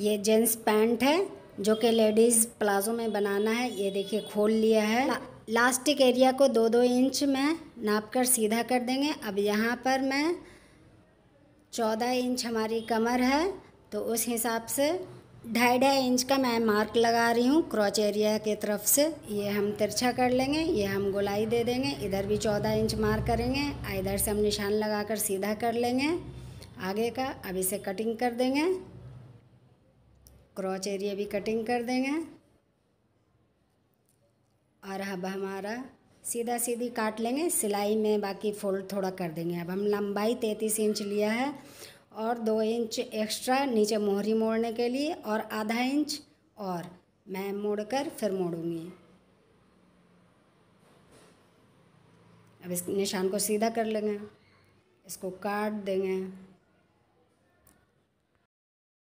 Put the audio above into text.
ये gents pant है जो कि लेडीज़ प्लाजो में बनाना है ये देखिए खोल लिया है लास्टिक एरिया को दो दो इंच में नाप कर सीधा कर देंगे अब यहाँ पर मैं चौदह इंच हमारी कमर है तो उस हिसाब से ढाई ढाई इंच का मैं मार्क लगा रही हूँ क्रॉच एरिया के तरफ से ये हम तिरछा कर लेंगे ये हम गोलाई दे देंगे इधर भी चौदह इंच मार्क करेंगे इधर से हम निशान लगा कर सीधा कर लेंगे आगे का अब इसे कटिंग कर देंगे क्रॉच एरिया भी कटिंग कर देंगे और अब हमारा सीधा सीधी काट लेंगे सिलाई में बाकी फोल्ड थोड़ा कर देंगे अब हम लंबाई तैंतीस इंच लिया है और दो इंच एक्स्ट्रा नीचे मोहरी मोड़ने के लिए और आधा इंच और मैं मोड़कर फिर मोड़ूँगी अब इस निशान को सीधा कर लेंगे इसको काट देंगे